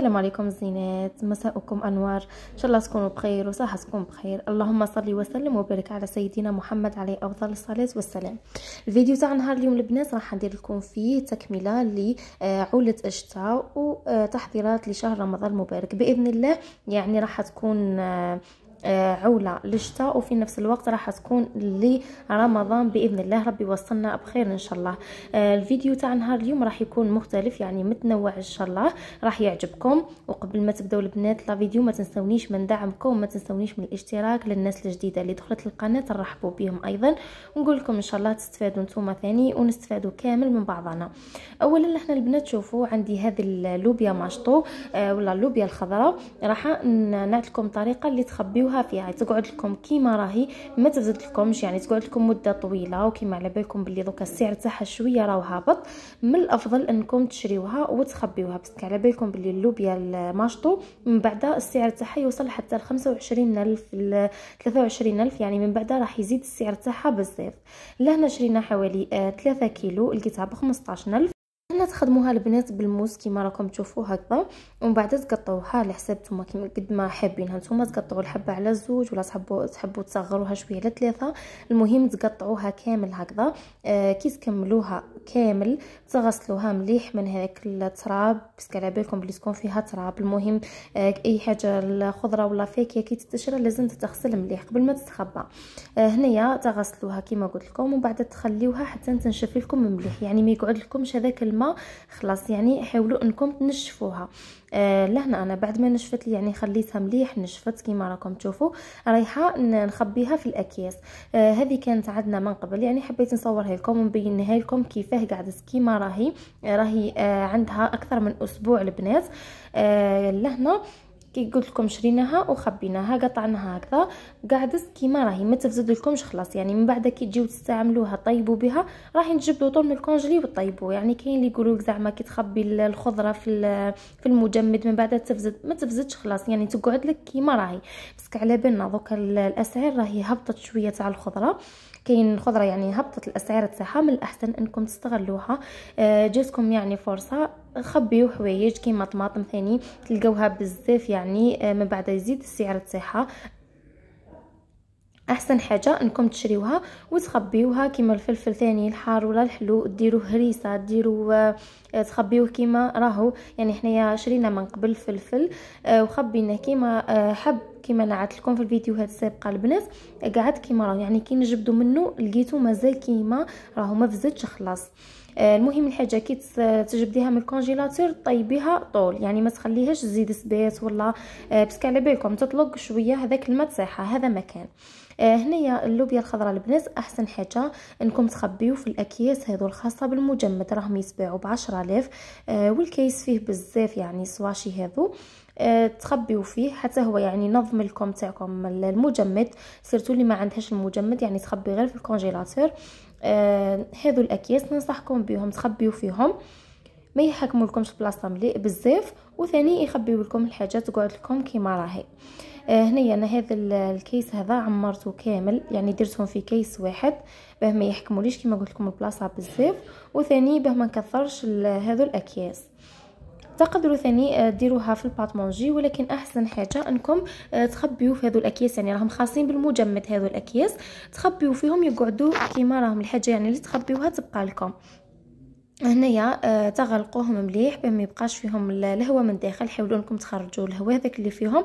السلام عليكم زينات مساءكم انوار ان شاء الله تكونوا بخير وصحه تكون بخير اللهم صل وسلم وبارك على سيدنا محمد عليه افضل الصلاه والسلام الفيديو تاع نهار اليوم البنات راح ندير لكم فيه تكمله لعوله الشتاء وتحضيرات آه، لشهر رمضان المبارك باذن الله يعني راح تكون آه، آه، عولة للشتاء وفي نفس الوقت راح تكون لرمضان بإذن الله ربي وصلنا بخير إن شاء الله آه، الفيديو تاع نهار اليوم راح يكون مختلف يعني متنوع إن شاء الله راح يعجبكم وقبل ما تبداو البنات لا فيديو ما تنسونيش من دعمكم ما تنسونيش من الاشتراك للناس الجديدة اللي دخلت القناة ترحبوا بهم أيضا ونقول لكم إن شاء الله تستفادوا نتوما ثاني ونستفادوا كامل من بعضنا أولا احنا البنات شوفوا عندي هذه اللوبيا ماشطو آه، ولا اللوبيا الخضراء راح نعطيكم طريقة اللي تخبيوها ديروها فيها تقعد لكم كيما راهي ما تزيد لكمش يعني تقعد لكم مده طويله وكيما على بالكم بلي دوكا السعر تاعها شويه راه هابط من الافضل انكم تشريوها وتخبيوها بس على بالكم بلي اللوبيا الماشطو من بعد السعر تاعها يوصل حتى ل 25000 ل 23000 يعني من بعد راح يزيد السعر تاعها بزاف لهنا شرينا حوالي 3 آه، كيلو لقيتها ب 15000 كتخدموها البنات بالموس كما راكم تشوفوا هكذا ومن بعد تقطعوها على حساب نتوما قد ما حابينها نتوما تقطعوا الحبه على زوج ولا تحبوا تحبوا تصغروها شويه على ثلاثه المهم تقطعوها كامل هكذا آه كي تكملوها كامل تغسلوها مليح من هذاك التراب باسكو على بالكم بلي تكون فيها تراب المهم آه، اي حاجه الخضره ولا فاكهه كي تتشرى لازم تتغسل مليح قبل ما تتخبى آه، هنايا تغسلوها كيما قلت لكم ومن بعد تخليوها حتى تنشف لكم مليح يعني ما يقعد لكمش هذاك الماء خلاص يعني حاولوا انكم تنشفوها آه، لهنا انا بعد ما نشفت لي يعني خليتها مليح نشفت كيما راكم تشوفوا رايحه نخبيها في الاكياس هذه كانت عندنا من قبل يعني حبيت نصورها لكم ونبينها لكم كيف فيه قعدت كيما راهي راهي آه، عندها اكثر من اسبوع البنات آه، لهنا كي قلت لكم شريناها وخبيناها قطعناها هكذا قعدت كيما راهي ما تفزد لكمش خلاص يعني من بعد كي تجيو تستعملوها طيبوا بها راح تجبدوا طول من الكونجلي وطيبوا يعني كاين اللي يقولوا لك زعما كي تخبي الخضره في في المجمد من بعد تفزد ما تفزدش خلاص يعني تقعد لك كيما راهي بس على بالنا دوكا الاسعار راهي هبطت شويه تاع الخضره كاين الخضره يعني هبطت الاسعار تاعها من الاحسن انكم تستغلوها آه، جاتكم يعني فرصه خبيو حوايج كيما طماطم ثاني تلقاوها بزاف يعني آه، من بعد يزيد السعر تاعها احسن حاجه انكم تشريوها وتخبيوها كيما الفلفل ثاني الحار ولا الحلو ديروه هريسه ديروا آه، تخبيوه كيما راهو يعني حنايا شرينا من قبل فلفل آه، وخبيناه كيما حب كيما نعت لكم في الفيديوهات السابقه البنات قعد كيما راهو يعني كي نجبدوا منه لقيتو مازال كيما راهو ما فزتش خلاص آه، المهم الحاجه كي تجبديها من الكونجيلاتور طيبيها طول يعني ما تخليهاش تزيد سبيس ولا آه، باسكو على بالكم تطلق شويه هذاك الماء تسيحها هذا مكان آه، هنايا اللوبيا الخضراء البنات احسن حاجه انكم تخبيو في الاكياس هذو الخاصه بالمجمد راهم يتباعوا ب 10000 والكيس فيه بزاف يعني سواشي هذو آه، تخبيو فيه حتى هو يعني نظم لكم تاعكم المجمد سيرتو اللي ما عندهاش المجمد يعني تخبي غير في الكونجيلاتور آه، هذو الاكياس ننصحكم بهم تخبيو فيهم ما يحكموا لكمش بلاصه مليء بزاف وثاني يخبيو لكم الحاجه تقعد لكم كيما راهي آه، هنايا انا هذا الكيس هذا عمرته كامل يعني درتهم في كيس واحد باه ما يحكموليش كيما قلت لكم البلاصه بزاف وثاني باه ما نكثرش هذو الاكياس تقدروا ثاني آه، ديروها في الباتمونجي مونجي ولكن احسن حاجه انكم آه، تخبيو في هذو الاكياس يعني راهم خاصين بالمجمد هذو الاكياس تخبيو فيهم يقعدوا كيما راهم الحاجه يعني اللي تخبيوها تبقى لكم هنايا آه، تغلقوهم مليح باه ما يبقاش فيهم الهواء من الداخل حاولوا انكم تخرجوا الهواء هذاك اللي فيهم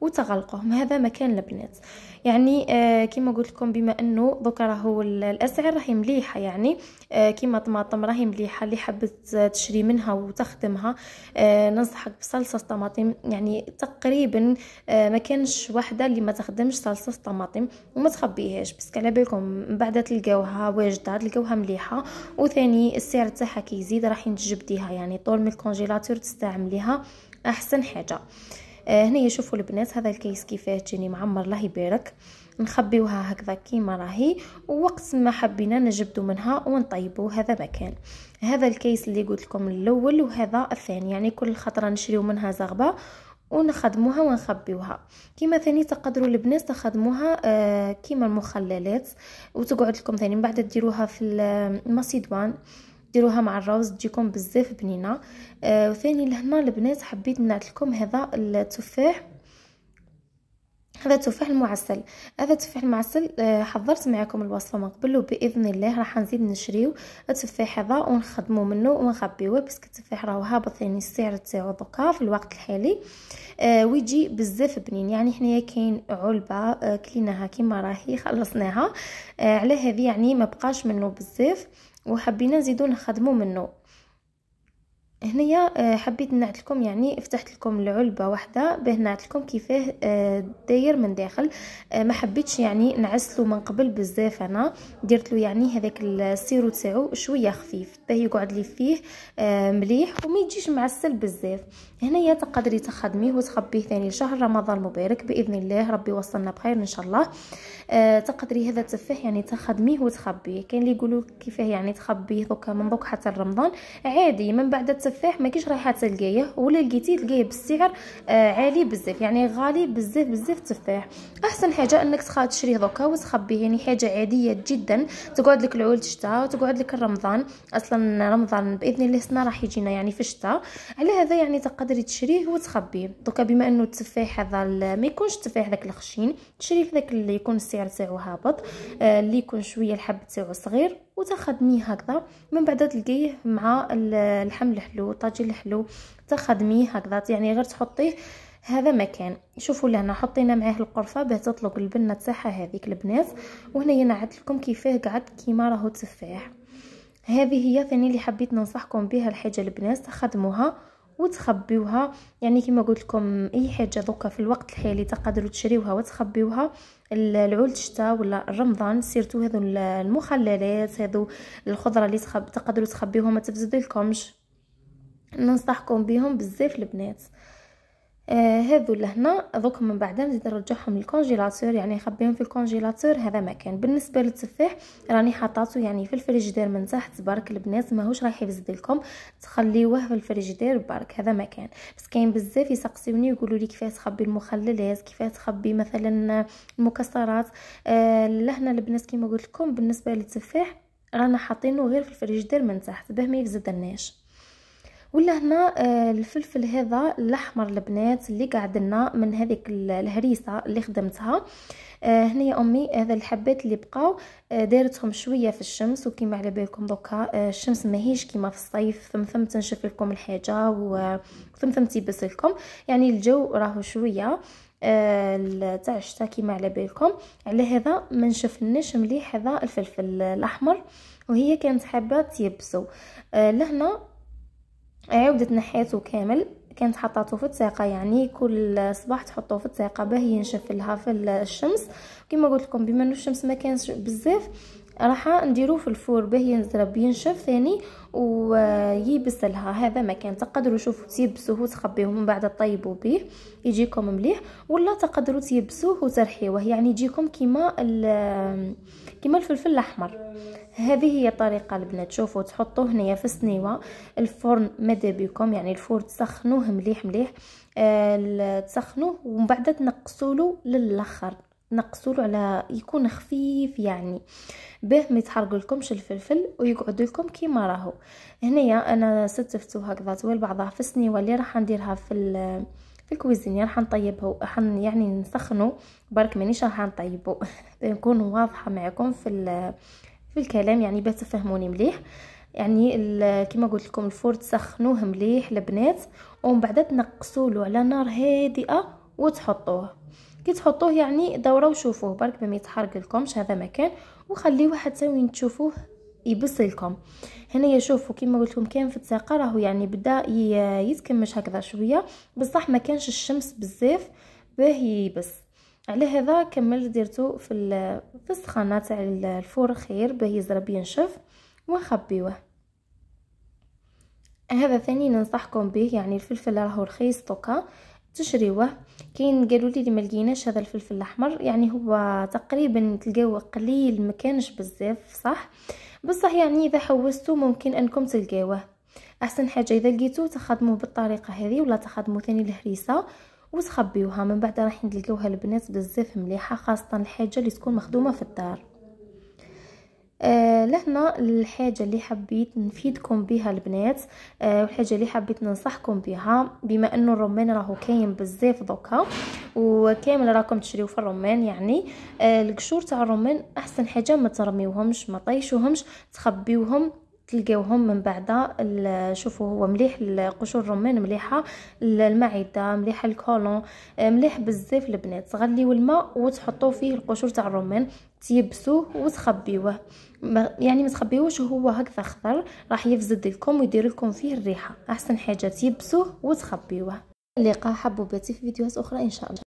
وتغلقهم هذا مكان البنات يعني آه كما قلت لكم بما انه دوكا راهو الاسعار راهي مليحه يعني آه كما طماطم راهي مليحه اللي حبت تشري منها وتخدمها آه ننصحك بصلصه طماطم يعني تقريبا آه ما كانش وحده اللي ما تخدمش صلصه طماطم وما تخبيهاش بس على بالكم من بعد تلقاوها واجده تلقاوها مليحه وثاني السعر تاعها كيزيد راح تجبديها يعني طول من الكونجيلاتور تستعمليها احسن حاجه آه، هنا شوفوا البنات هذا الكيس كيفاه تجيني معمر الله يبارك نخبيوها هكذا كيما راهي ووقت ما حبينا نجبدو منها ونطيبو هذا مكان هذا الكيس اللي قلت لكم الاول وهذا الثاني يعني كل خطره نشريو منها زغبه ونخدموها ونخبيوها كيما ثاني تقدروا البنات تخدموها آه كيما المخللات وتقعد لكم ثاني من بعد ديروها في آه ديروها مع الروز تجيكم بزاف بنينه آه وثاني لهنا البنات حبيت نعت لكم هذا التفاح هذا التفاح المعسل هذا التفاح المعسل آه، حضرت معكم الوصفه من قبل وباذن الله راح نزيد نشريو التفاح هذا ونخدمو منه ونخبيوه باسكو التفاح راهو هابط يعني السعر تاعو دوكا في الوقت الحالي آه، ويجي بزاف بنين يعني حنايا كاين علبه آه، كليناها كيما راهي خلصناها على هذه يعني ما بقاش منه بزاف وحبينا نزيدو نخدمو منه هنايا آه، حبيت نعت لكم يعني فتحت لكم العلبه واحده باه نعت لكم كيفاه آه، داير من داخل آه، ما حبيتش يعني نعسلو من قبل بزاف انا درت له يعني هذاك السيرو تاعو شويه خفيف باه يقعد لي فيه مليح وما يجيش معسل بزاف هنايا تقدري تخدميه وتخبيه ثاني شهر رمضان المبارك باذن الله ربي وصلنا بخير ان شاء الله آه تقدري هذا التفاح يعني تخدميه وتخبيه كاين اللي يقولوا كيفاه يعني تخبيه دوكا من دوك حتى رمضان عادي من بعد التفاح ما كيش رايحه تلقايه ولا لقيتيه تلقايه بالسعر آه عالي بزاف يعني غالي بزاف بزاف التفاح احسن حاجه انك تشريه دوكا وتخبيه يعني حاجه عاديه جدا تقعد لك العول الشتاء وتقعد لك رمضان اصلا رمضان باذن الله سنه راح يجينا يعني في الشتاء على هذا يعني تقدري تقدري تشريه وتخبيه دوكا بما انه التفاح هذا ما يكونش التفاح داك الخشين تشريه داك اللي يكون السعر تاعو هابط آه، اللي يكون شويه الحب تاعو صغير وتخدميه هكذا من بعد تلقيه مع اللحم الحلو الطاجين الحلو تخدميه هكذا يعني غير تحطيه هذا مكان شوفوا لهنا حطينا معاه القرفه باه تطلق البنه تاعها هذيك البنات وهنايا نعدت لكم كيفاه قعد كيما راهو تفاح هذه هي ثاني اللي حبيت ننصحكم بها الحاجه البنات تخدموها وتخبيوها يعني كما قلت لكم اي حاجه دوكا في الوقت الحالي تقدروا تشريوها وتخبيوها العول الشتاء ولا رمضان سيرتو هذو المخللات هذو الخضره اللي تخب تقدروا تخبيوها ما تبزدلكمش ننصحكم بهم بزاف البنات آه، هذو لهنا دوك من بعد نزيد نرجعهم للكونجيلاتور يعني نخبيهم في الكونجيلاتور هذا ما كان بالنسبه للتفاح راني حطاته يعني في الفريجيدير من تحت تبارك البنات ماهوش راح يفسد لكم تخليوه في الفريجيدير برك هذا ما كان بس كاين بزاف يسقسيوني يقولوا لي كيفاه تخبي المخللات كيفاه تخبي مثلا المكسرات آه، لهنا البنات كيما قلت لكم بالنسبه للتفاح رانا حاطينه غير في الفريجيدير من تحت باه ما يفسدناش ولا هنا آه، الفلفل هذا الاحمر البنات اللي قاعد لنا من هذيك الهريسه اللي خدمتها آه، هنا امي هذا الحبات اللي بقاو آه، دارتهم شويه في الشمس وكيما على بالكم دوكا الشمس ماهيش كيما في الصيف ثم ثم تنشف لكم الحاجه وثم ثم تيبس لكم يعني الجو راهو شويه تاع الشتا كيما على بالكم على هذا ما نشفناش مليح هذا الفلفل الاحمر وهي كانت حابه تيبسو لهنا عاودت نحيته كامل كانت حطاته في التساقه يعني كل صباح تحطوه في التساقه باه ينشف لها في الشمس كما قلت لكم بما انه الشمس ما كانش بزاف راح نديرو في الفور باه ينزرب ينشف ثاني ويبس لها هذا ما كان تقدروا شوفوا تيبسوه وتخبيوه من بعد طيبوا به يجيكم مليح ولا تقدروا تيبسوه وترحيوه يعني يجيكم كيما كيما الفلفل الاحمر هذه هي الطريقه البنات شوفوا تحطوه هنايا في السنيوه الفرن ماذا بكم يعني الفرن تسخنوه مليح مليح آه تسخنوه ومن بعد تنقصوا له للاخر نقصوا له على يكون خفيف يعني باه ما يتحرقلكمش لكمش الفلفل ويقعد لكم كيما راهو هنايا انا ستفتو هكذا طويل بعضها في السنيوه اللي راح نديرها في في راح نطيبه حن يعني نسخنه برك مانيش راح نطيبه نكون واضحه معكم في في الكلام يعني باه تفهموني مليح يعني كما قلت لكم الفور تسخنوه مليح البنات ومن بعد تنقصوا له على نار هادئه وتحطوه كي تحطوه يعني دوره وشوفوه برك ما يتحرق لكمش هذا مكان وخليوه حتى وين تشوفوه يبص لكم هنايا يشوفوا كما قلت لكم كان في الساقه راهو يعني بدا يتكمش هكذا شويه بصح ما كانش الشمس بزاف باه يبس على هذا كملت درتو في في السخانه تاع الفور خير باه يزرب ينشف ونخبيوه هذا ثاني ننصحكم به يعني الفلفل راهو رخيص دوكا تشريوه كاين قالوا لي ما لقيناش هذا الفلفل الاحمر يعني هو تقريبا تلقاوه قليل ما كانش بزاف صح بصح يعني اذا حوستو ممكن انكم تلقاوه احسن حاجه اذا لقيتو تخدموه بالطريقه هذه ولا تخدموا ثاني الهريسه وتخبيوها من بعد راح ندلقوها البنات بزاف مليحه خاصه الحاجه اللي تكون مخدومه في الدار آه لهنا الحاجة اللي حبيت نفيدكم بها البنات آه والحاجة اللي حبيت ننصحكم بها بما انه الرمان راهو كاين بزاف دوكا وكامل راكم تشريو في الرمان يعني آه القشور تاع الرمان احسن حاجة ما ترميوهمش ما طيشوهمش تخبيوهم تلقاوهم من بعد شوفوا هو مليح القشور الرمان مليحه المعده مليحه الكولون آه، مليح بزاف البنات تغليو الماء وتحطوا فيه القشور تاع الرمان تيبسوه وتخبيوه يعني ما تخبيوش هو هكذا خضر راح يفزد لكم ويدير لكم فيه الريحه احسن حاجه تيبسوه وتخبيوه لقاء حبوباتي في فيديوهات اخرى ان شاء الله